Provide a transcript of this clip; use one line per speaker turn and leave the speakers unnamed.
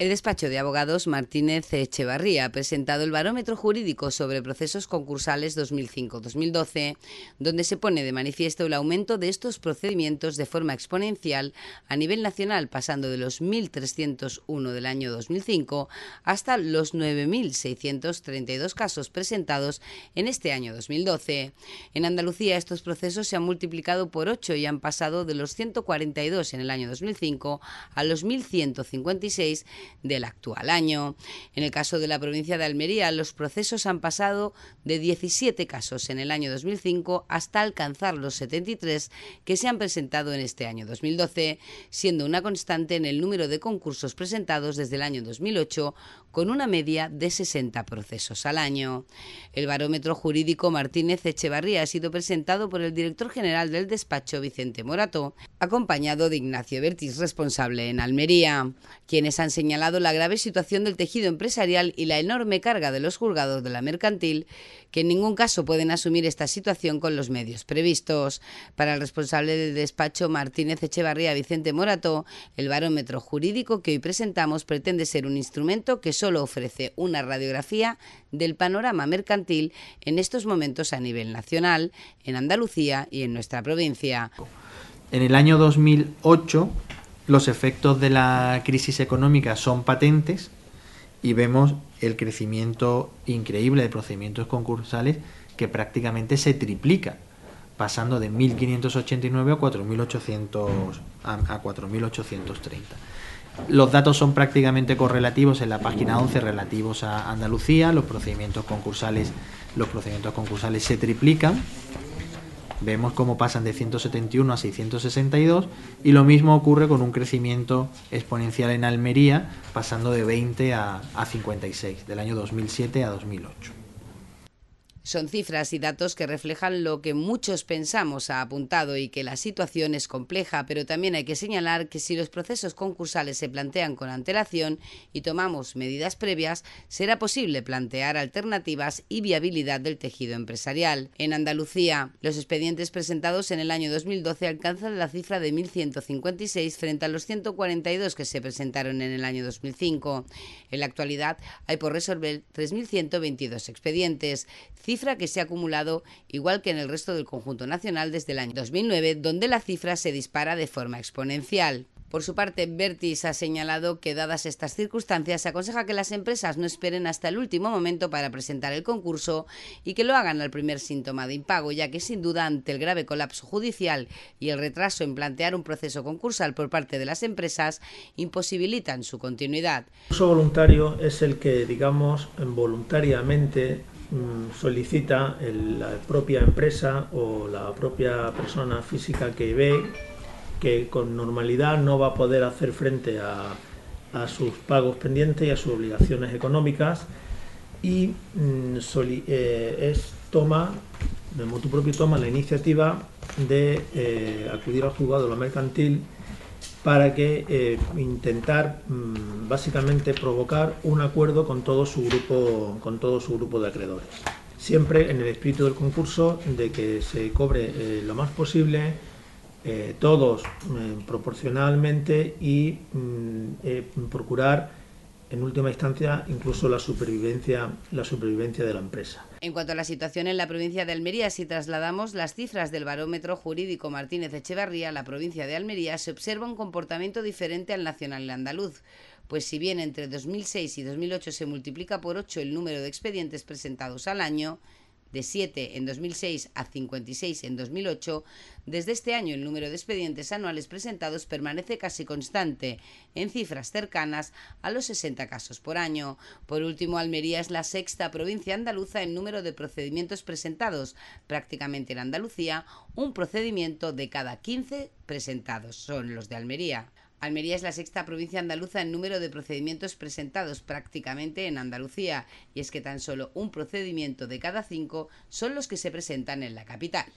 El despacho de abogados Martínez Echevarría ha presentado el barómetro jurídico sobre procesos concursales 2005-2012, donde se pone de manifiesto el aumento de estos procedimientos de forma exponencial a nivel nacional, pasando de los 1.301 del año 2005 hasta los 9.632 casos presentados en este año 2012. En Andalucía estos procesos se han multiplicado por 8 y han pasado de los 142 en el año 2005 a los 1.156 del actual año. En el caso de la provincia de Almería, los procesos han pasado de 17 casos en el año 2005 hasta alcanzar los 73 que se han presentado en este año 2012, siendo una constante en el número de concursos presentados desde el año 2008, con una media de 60 procesos al año. El barómetro jurídico Martínez Echevarría ha sido presentado por el director general del despacho, Vicente Morato, acompañado de Ignacio Bertis, responsable en Almería, quienes han señalado lado la grave situación del tejido empresarial y la enorme carga de los juzgados de la mercantil, que en ningún caso pueden asumir esta situación con los medios previstos. Para el responsable del despacho Martínez Echevarría Vicente Morató, el barómetro jurídico que hoy presentamos pretende ser un instrumento que solo ofrece una radiografía del panorama mercantil en estos momentos a nivel nacional, en Andalucía y en nuestra provincia.
En el año 2008 los efectos de la crisis económica son patentes y vemos el crecimiento increíble de procedimientos concursales que prácticamente se triplica, pasando de 1.589 a 4.830. Los datos son prácticamente correlativos en la página 11 relativos a Andalucía, los procedimientos concursales, los procedimientos concursales se triplican Vemos cómo pasan de 171 a 662 y lo mismo ocurre con un crecimiento exponencial en Almería, pasando de 20 a, 56, del año 2007 a 2008.
Son cifras y datos que reflejan lo que muchos pensamos, ha apuntado, y que la situación es compleja, pero también hay que señalar que si los procesos concursales se plantean con antelación y tomamos medidas previas, será posible plantear alternativas y viabilidad del tejido empresarial. En Andalucía, los expedientes presentados en el año 2012 alcanzan la cifra de 1.156 frente a los 142 que se presentaron en el año 2005. En la actualidad hay por resolver 3.122 expedientes, cifra que se ha acumulado igual que en el resto del conjunto nacional desde el año 2009, donde la cifra se dispara de forma exponencial. Por su parte, Bertis ha señalado que dadas estas circunstancias, aconseja que las empresas no esperen hasta el último momento para presentar el concurso y que lo hagan al primer síntoma de impago, ya que sin duda ante el grave colapso judicial y el retraso en plantear un proceso concursal por parte de las empresas, imposibilitan su continuidad.
El uso voluntario es el que, digamos, voluntariamente mm, solicita la propia empresa o la propia persona física que ve que con normalidad no va a poder hacer frente a, sus pagos pendientes y a sus obligaciones económicas y mm, eh, es toma, de motu propio toma la iniciativa de eh, acudir al juzgado lo mercantil para que eh, intentar mm, básicamente provocar un acuerdo con todo su grupo con todo su grupo de acreedores siempre en el espíritu del concurso de que se cobre lo más posible eh, todos eh, proporcionalmente y mm, eh, procurar en última instancia, incluso la supervivencia, la supervivencia de la empresa.
En cuanto a la situación en la provincia de Almería, si trasladamos las cifras del barómetro jurídico Martínez Echevarría, la provincia de Almería se observa un comportamiento diferente al nacional de andaluz, pues si bien entre 2006 y 2008 se multiplica por 8 el número de expedientes presentados al año, de 7 en 2006 a 56 en 2008, desde este año el número de expedientes anuales presentados permanece casi constante, en cifras cercanas a los 60 casos por año. Por último, Almería es la sexta provincia andaluza en número de procedimientos presentados, prácticamente en Andalucía, un procedimiento de cada 15 presentados son los de Almería. Almería es la sexta provincia andaluza en número de procedimientos presentados prácticamente en Andalucía, y es que tan solo un procedimiento de cada cinco son los que se presentan en la capital.